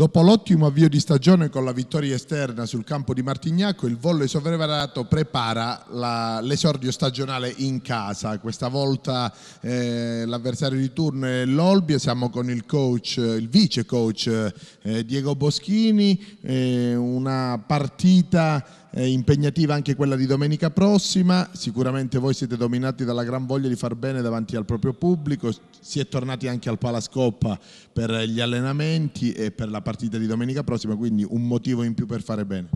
Dopo l'ottimo avvio di stagione con la vittoria esterna sul campo di Martignacco, il volle sovrevarato prepara l'esordio stagionale in casa. Questa volta eh, l'avversario di turno è l'Olbia, siamo con il coach, il vice coach eh, Diego Boschini, eh, una partita eh, impegnativa anche quella di domenica prossima, sicuramente voi siete dominati dalla gran voglia di far bene davanti al proprio pubblico, si è tornati anche al Palascoppa per gli allenamenti e per la partita di domenica prossima, quindi un motivo in più per fare bene.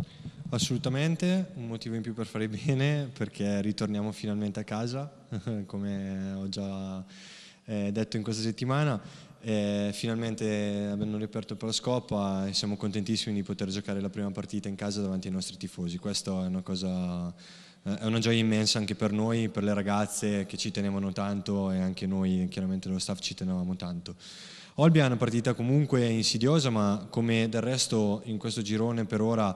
Assolutamente, un motivo in più per fare bene perché ritorniamo finalmente a casa, come ho già eh, detto in questa settimana eh, finalmente abbiamo riaperto per la scopa e ah, siamo contentissimi di poter giocare la prima partita in casa davanti ai nostri tifosi. Questa è una, cosa, eh, è una gioia immensa anche per noi, per le ragazze che ci tenevano tanto e anche noi, chiaramente lo staff, ci tenevamo tanto. Olbia è una partita comunque insidiosa, ma come del resto in questo girone per ora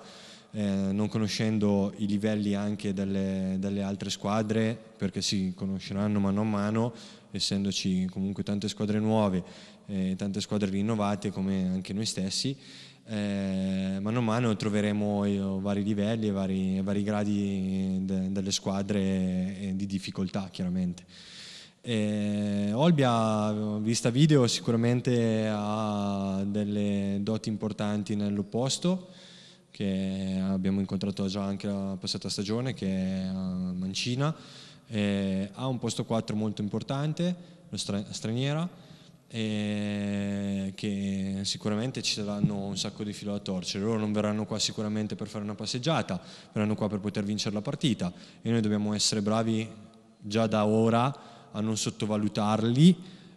eh, non conoscendo i livelli anche delle, delle, altre squadre, perché si conosceranno mano a mano, essendoci comunque tante squadre nuove, eh, tante squadre rinnovate come anche noi stessi, eh, mano a mano troveremo eh, vari livelli e vari, vari, gradi eh, de, delle squadre di difficoltà chiaramente. Eh, Olbia, vista video, sicuramente ha delle doti importanti nell'opposto che abbiamo incontrato già anche la passata stagione, che è Mancina, eh, ha un posto 4 molto importante, lo stra- straniera, eh, che sicuramente ci saranno un sacco di filo da torcere. Loro non verranno qua sicuramente per fare una passeggiata, verranno qua per poter vincere la partita e noi dobbiamo essere bravi già da ora a non sottovalutarli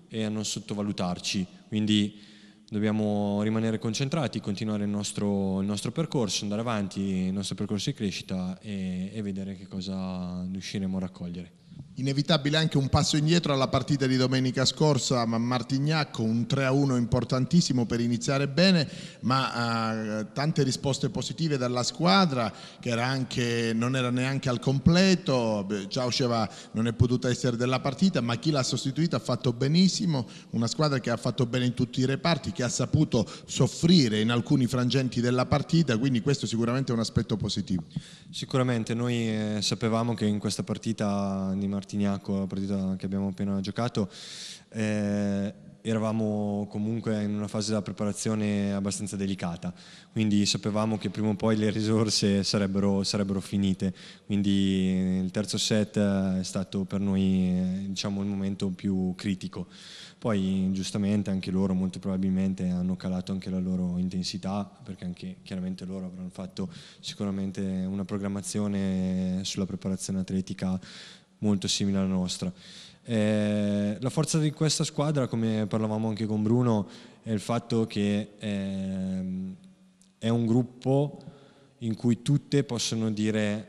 e a non sottovalutarci. Quindi dobbiamo rimanere concentrati, continuare il nostro, il nostro, percorso, andare avanti, il nostro percorso di crescita e, e vedere che cosa riusciremo a raccogliere. Inevitabile anche un passo indietro alla partita di domenica scorsa a Martignacco, un 3-1 importantissimo per iniziare bene, ma eh, tante risposte positive dalla squadra che era anche, non era neanche al completo, Giauceva non è potuta essere della partita, ma chi l'ha sostituita ha fatto benissimo, una squadra che ha fatto bene in tutti i reparti, che ha saputo soffrire in alcuni frangenti della partita, quindi questo sicuramente è un aspetto positivo. Sicuramente, noi eh, sapevamo che in questa partita di Martignacco Martiniaco, la partita che abbiamo appena giocato, eh, eravamo comunque in una fase della preparazione abbastanza delicata, quindi sapevamo che prima o poi le risorse sarebbero, sarebbero finite, quindi il terzo set eh, è stato per noi eh, diciamo, il momento più critico. Poi giustamente anche loro molto probabilmente hanno calato anche la loro intensità, perché anche chiaramente loro avranno fatto sicuramente una programmazione sulla preparazione atletica molto simile alla nostra. Eh, la forza di questa squadra, come parlavamo anche con Bruno, è il fatto che ehm, è un gruppo in cui tutte possono dire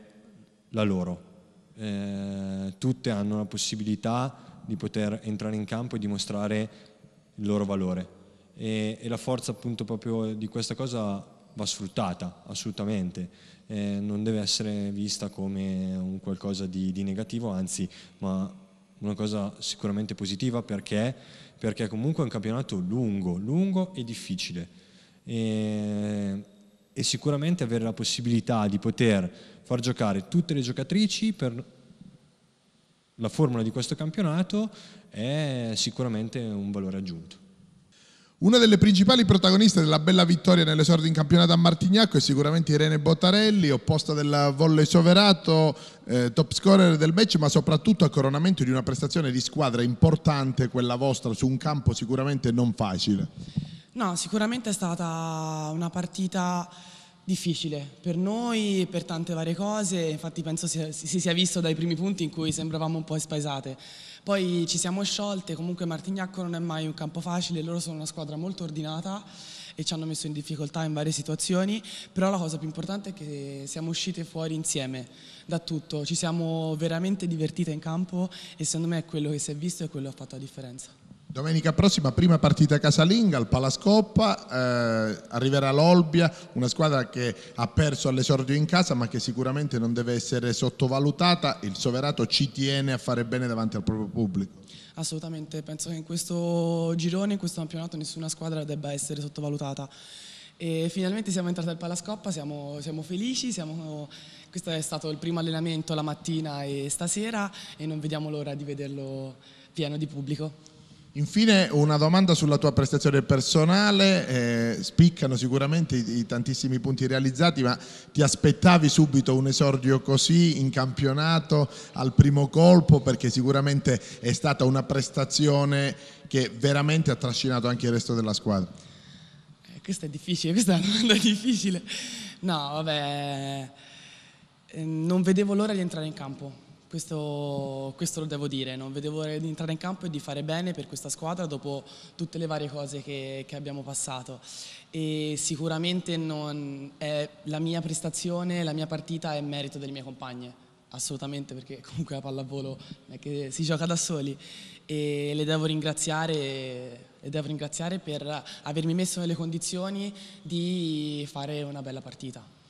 la loro, eh, tutte hanno la possibilità di poter entrare in campo e dimostrare il loro valore. E, e la forza appunto proprio di questa cosa va sfruttata assolutamente, eh, non deve essere vista come un qualcosa di, di negativo, anzi, ma una cosa sicuramente positiva perché, perché comunque è un campionato lungo, lungo e difficile. E, e, sicuramente avere la possibilità di poter far giocare tutte le giocatrici per la formula di questo campionato è sicuramente un valore aggiunto. Una delle principali protagoniste della bella vittoria nell'esordio in campionato a Martignacco è sicuramente Irene Bottarelli, opposta del volley soverato, eh, top scorer del match, ma soprattutto a coronamento di una prestazione di squadra importante, quella vostra, su un campo sicuramente non facile. No, sicuramente è stata una partita difficile per noi per tante varie cose, infatti penso si, si, sia visto dai primi punti in cui sembravamo un po' spaesate. Poi ci siamo sciolte, comunque Martignacco non è mai un campo facile, loro sono una squadra molto ordinata e ci hanno messo in difficoltà in varie situazioni, però la cosa più importante è che siamo uscite fuori insieme da tutto, ci siamo veramente divertite in campo e secondo me è quello che si è visto e quello che ha fatto la differenza. Domenica prossima, prima partita casalinga al Palascoppa, eh, arriverà l'Olbia, una squadra che ha perso all'esordio in casa ma che sicuramente non deve essere sottovalutata, il Soverato ci tiene a fare bene davanti al proprio pubblico. Assolutamente, penso che in questo girone, in questo campionato nessuna squadra debba essere sottovalutata. E finalmente siamo entrati al Palascoppa, siamo, siamo felici, siamo, questo è stato il primo allenamento la mattina e stasera e non vediamo l'ora di vederlo pieno di pubblico. Infine una domanda sulla tua prestazione personale, eh, spiccano sicuramente i, i, tantissimi punti realizzati, ma ti aspettavi subito un esordio così in campionato al primo colpo perché sicuramente è stata una prestazione che veramente ha trascinato anche il resto della squadra. Eh, questa è difficile, questa è una domanda difficile. No, vabbè, eh, non vedevo l'ora di entrare in campo, questo, questo, lo devo dire, non vedevo l'ora di entrare in campo e di fare bene per questa squadra dopo tutte le varie cose che, che abbiamo passato. E sicuramente la mia prestazione, la mia partita è merito delle mie compagne, assolutamente perché comunque la pallavolo è che si gioca da soli e le devo ringraziare, le devo ringraziare per avermi messo nelle condizioni di fare una bella partita.